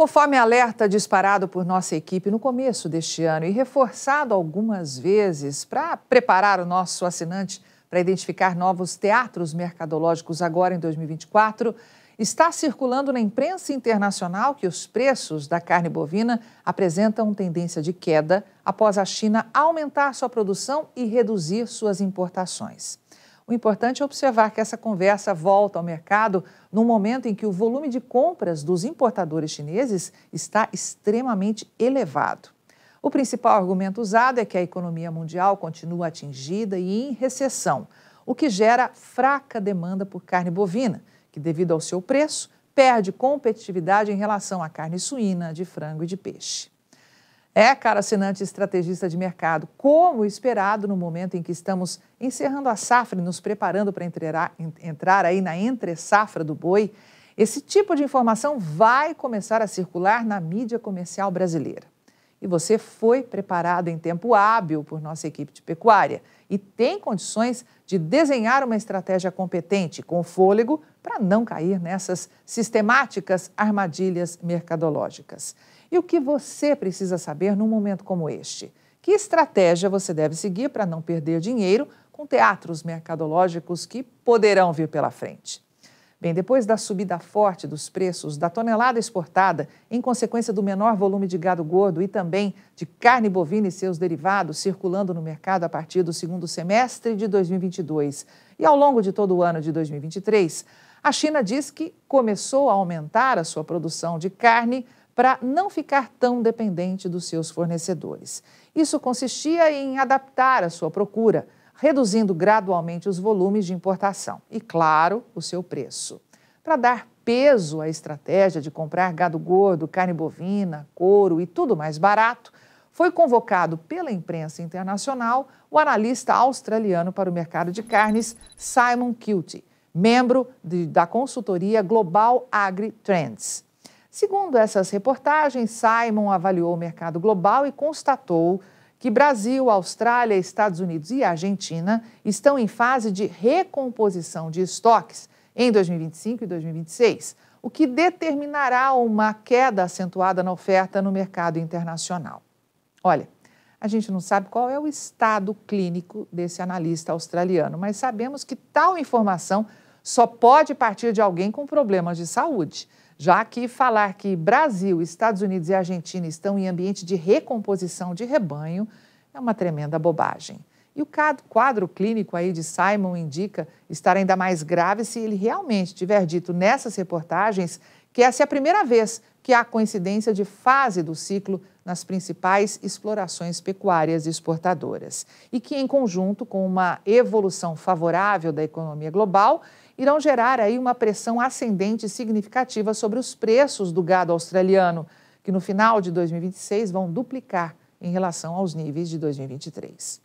Conforme alerta disparado por nossa equipe no começo deste ano e reforçado algumas vezes para preparar o nosso assinante para identificar novos teatros mercadológicos agora em 2024, está circulando na imprensa internacional que os preços da carne bovina apresentam tendência de queda após a China aumentar sua produção e reduzir suas importações. O importante é observar que essa conversa volta ao mercado num momento em que o volume de compras dos importadores chineses está extremamente elevado. O principal argumento usado é que a economia mundial continua atingida e em recessão, o que gera fraca demanda por carne bovina, que, devido ao seu preço, perde competitividade em relação à carne suína, de frango e de peixe. É, cara assinante estrategista de mercado, como esperado no momento em que estamos encerrando a safra e nos preparando para entrar, entrar aí na entre-safra do boi, esse tipo de informação vai começar a circular na mídia comercial brasileira. E você foi preparado em tempo hábil por nossa equipe de pecuária e tem condições de desenhar uma estratégia competente, com fôlego, para não cair nessas sistemáticas armadilhas mercadológicas. E o que você precisa saber num momento como este? Que estratégia você deve seguir para não perder dinheiro com teatros mercadológicos que poderão vir pela frente? Bem, depois da subida forte dos preços da tonelada exportada, em consequência do menor volume de gado gordo e também de carne bovina e seus derivados circulando no mercado a partir do segundo semestre de 2022 e ao longo de todo o ano de 2023, a China diz que começou a aumentar a sua produção de carne para não ficar tão dependente dos seus fornecedores. Isso consistia em adaptar a sua procura, reduzindo gradualmente os volumes de importação e, claro, o seu preço. Para dar peso à estratégia de comprar gado gordo, carne bovina, couro e tudo mais barato, foi convocado pela imprensa internacional o analista australiano para o mercado de carnes Simon Kilty, membro de, da consultoria Global Agri Trends. Segundo essas reportagens, Simon avaliou o mercado global e constatou que Brasil, Austrália, Estados Unidos e Argentina estão em fase de recomposição de estoques em 2025 e 2026, o que determinará uma queda acentuada na oferta no mercado internacional. Olha, a gente não sabe qual é o estado clínico desse analista australiano, mas sabemos que tal informação só pode partir de alguém com problemas de saúde. Já que falar que Brasil, Estados Unidos e Argentina estão em ambiente de recomposição de rebanho é uma tremenda bobagem. E o quadro clínico aí de Simon indica estar ainda mais grave se ele realmente tiver dito nessas reportagens que essa é a primeira vez que há coincidência de fase do ciclo nas principais explorações pecuárias exportadoras. E que, em conjunto com uma evolução favorável da economia global, irão gerar aí uma pressão ascendente significativa sobre os preços do gado australiano, que no final de 2026 vão duplicar em relação aos níveis de 2023.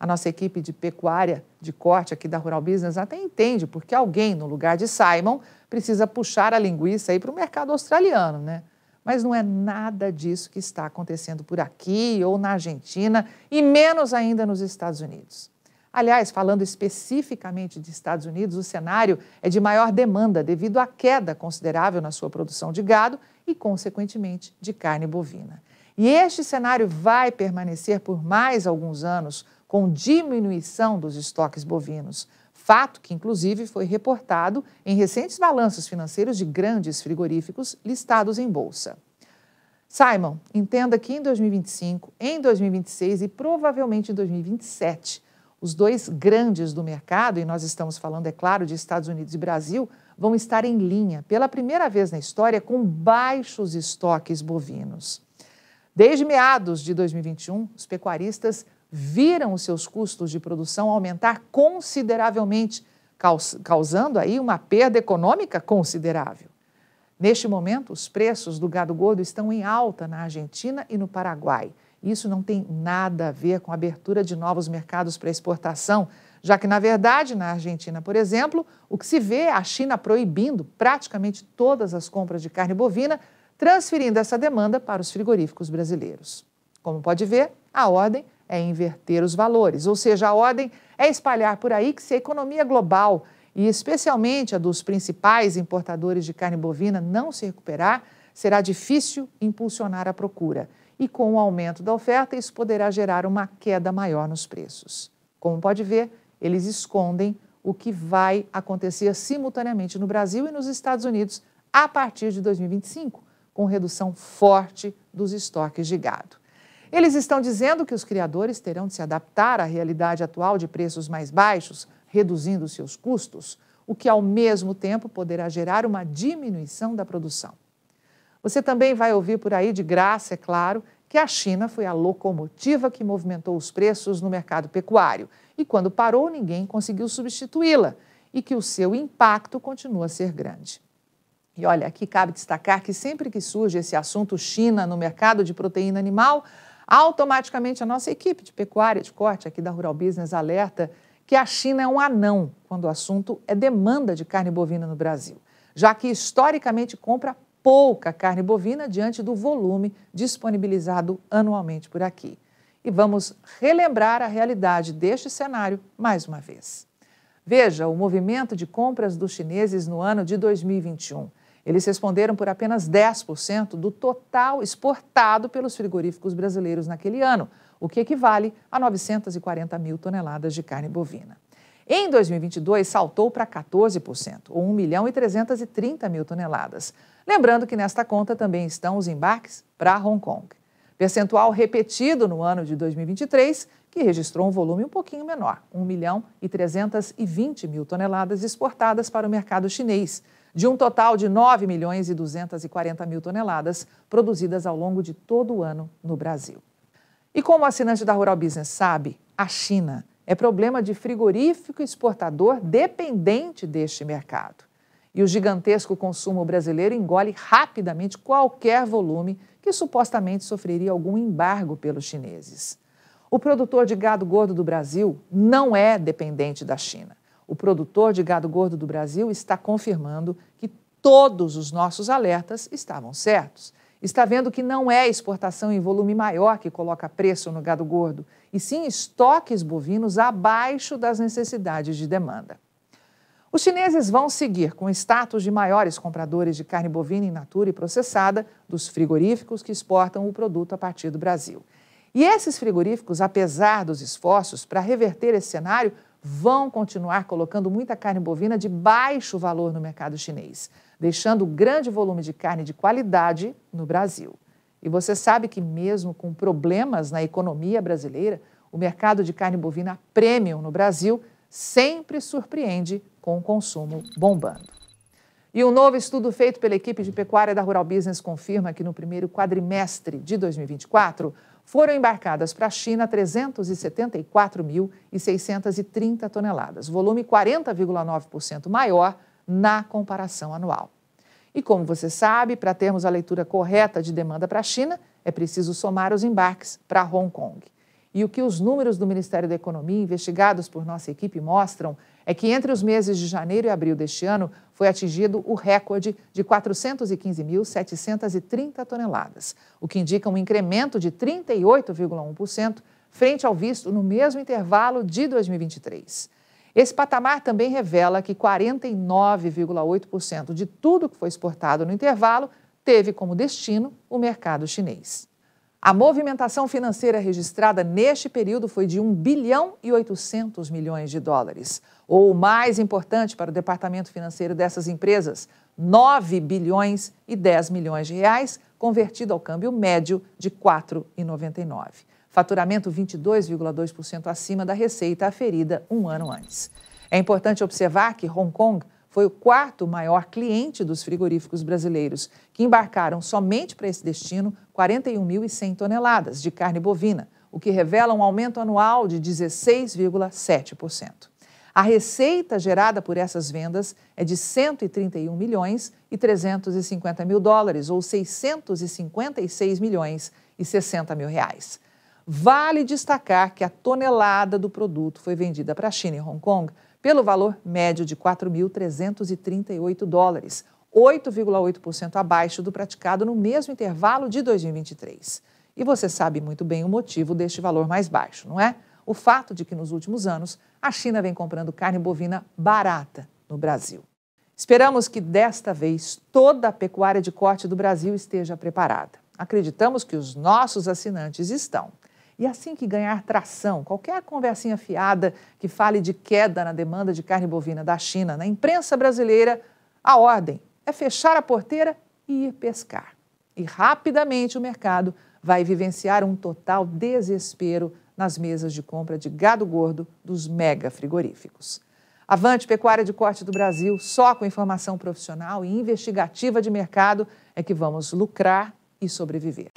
A nossa equipe de pecuária de corte aqui da Rural Business até entende porque alguém, no lugar de Simon, precisa puxar a linguiça aí para o mercado australiano, né? Mas não é nada disso que está acontecendo por aqui ou na Argentina e menos ainda nos Estados Unidos. Aliás, falando especificamente de Estados Unidos, o cenário é de maior demanda devido à queda considerável na sua produção de gado e, consequentemente, de carne bovina. E este cenário vai permanecer por mais alguns anos, com diminuição dos estoques bovinos. Fato que, inclusive, foi reportado em recentes balanços financeiros de grandes frigoríficos listados em bolsa. Simon, entenda que em 2025, em 2026 e provavelmente em 2027, os dois grandes do mercado, e nós estamos falando, é claro, de Estados Unidos e Brasil, vão estar em linha, pela primeira vez na história, com baixos estoques bovinos. Desde meados de 2021, os pecuaristas viram os seus custos de produção aumentar consideravelmente, causando aí uma perda econômica considerável. Neste momento, os preços do gado gordo estão em alta na Argentina e no Paraguai isso não tem nada a ver com a abertura de novos mercados para exportação, já que, na verdade, na Argentina, por exemplo, o que se vê é a China proibindo praticamente todas as compras de carne bovina, transferindo essa demanda para os frigoríficos brasileiros. Como pode ver, a ordem é inverter os valores, ou seja, a ordem é espalhar por aí que se a economia global, e especialmente a dos principais importadores de carne bovina, não se recuperar, será difícil impulsionar a procura e com o aumento da oferta, isso poderá gerar uma queda maior nos preços. Como pode ver, eles escondem o que vai acontecer simultaneamente no Brasil e nos Estados Unidos a partir de 2025, com redução forte dos estoques de gado. Eles estão dizendo que os criadores terão de se adaptar à realidade atual de preços mais baixos, reduzindo seus custos, o que ao mesmo tempo poderá gerar uma diminuição da produção. Você também vai ouvir por aí, de graça, é claro, que a China foi a locomotiva que movimentou os preços no mercado pecuário e, quando parou, ninguém conseguiu substituí-la e que o seu impacto continua a ser grande. E olha, aqui cabe destacar que sempre que surge esse assunto China no mercado de proteína animal, automaticamente a nossa equipe de pecuária de corte aqui da Rural Business alerta que a China é um anão quando o assunto é demanda de carne bovina no Brasil, já que historicamente compra pouca carne bovina diante do volume disponibilizado anualmente por aqui. E vamos relembrar a realidade deste cenário mais uma vez. Veja o movimento de compras dos chineses no ano de 2021. Eles responderam por apenas 10% do total exportado pelos frigoríficos brasileiros naquele ano, o que equivale a 940 mil toneladas de carne bovina. Em 2022, saltou para 14%, ou 1 milhão e 330 mil toneladas. Lembrando que nesta conta também estão os embarques para Hong Kong. Percentual repetido no ano de 2023, que registrou um volume um pouquinho menor, 1 milhão e 320 mil toneladas exportadas para o mercado chinês, de um total de 9 milhões e 240 mil toneladas produzidas ao longo de todo o ano no Brasil. E como o assinante da Rural Business sabe, a China é problema de frigorífico exportador dependente deste mercado. E o gigantesco consumo brasileiro engole rapidamente qualquer volume que supostamente sofreria algum embargo pelos chineses. O produtor de gado gordo do Brasil não é dependente da China. O produtor de gado gordo do Brasil está confirmando que todos os nossos alertas estavam certos está vendo que não é exportação em volume maior que coloca preço no gado gordo, e sim estoques bovinos abaixo das necessidades de demanda. Os chineses vão seguir com o status de maiores compradores de carne bovina in natura e processada dos frigoríficos que exportam o produto a partir do Brasil. E esses frigoríficos, apesar dos esforços para reverter esse cenário, vão continuar colocando muita carne bovina de baixo valor no mercado chinês, deixando grande volume de carne de qualidade no Brasil. E você sabe que, mesmo com problemas na economia brasileira, o mercado de carne bovina premium no Brasil sempre surpreende com o consumo bombando. E um novo estudo feito pela equipe de pecuária da Rural Business confirma que no primeiro quadrimestre de 2024 foram embarcadas para a China 374.630 toneladas, volume 40,9% maior na comparação anual. E como você sabe, para termos a leitura correta de demanda para a China, é preciso somar os embarques para Hong Kong. E o que os números do Ministério da Economia investigados por nossa equipe mostram é que entre os meses de janeiro e abril deste ano foi atingido o recorde de 415.730 toneladas, o que indica um incremento de 38,1% frente ao visto no mesmo intervalo de 2023. Esse patamar também revela que 49,8% de tudo que foi exportado no intervalo teve como destino o mercado chinês. A movimentação financeira registrada neste período foi de 1 bilhão e 800 milhões de dólares, ou o mais importante para o departamento financeiro dessas empresas, 9 bilhões e 10 milhões de reais, convertido ao câmbio médio de 4,99. Faturamento 22,2% acima da receita aferida um ano antes. É importante observar que Hong Kong foi o quarto maior cliente dos frigoríficos brasileiros, que embarcaram somente para esse destino 41.100 toneladas de carne bovina, o que revela um aumento anual de 16,7%. A receita gerada por essas vendas é de 131 milhões e 350 mil dólares, ou 656 milhões e 60 mil reais. Vale destacar que a tonelada do produto foi vendida para a China e Hong Kong pelo valor médio de 4.338 dólares, 8,8% abaixo do praticado no mesmo intervalo de 2023. E você sabe muito bem o motivo deste valor mais baixo, não é? O fato de que nos últimos anos a China vem comprando carne bovina barata no Brasil. Esperamos que desta vez toda a pecuária de corte do Brasil esteja preparada. Acreditamos que os nossos assinantes estão. E assim que ganhar tração, qualquer conversinha fiada que fale de queda na demanda de carne bovina da China na imprensa brasileira, a ordem é fechar a porteira e ir pescar. E rapidamente o mercado vai vivenciar um total desespero nas mesas de compra de gado gordo dos mega frigoríficos. Avante Pecuária de Corte do Brasil, só com informação profissional e investigativa de mercado é que vamos lucrar e sobreviver.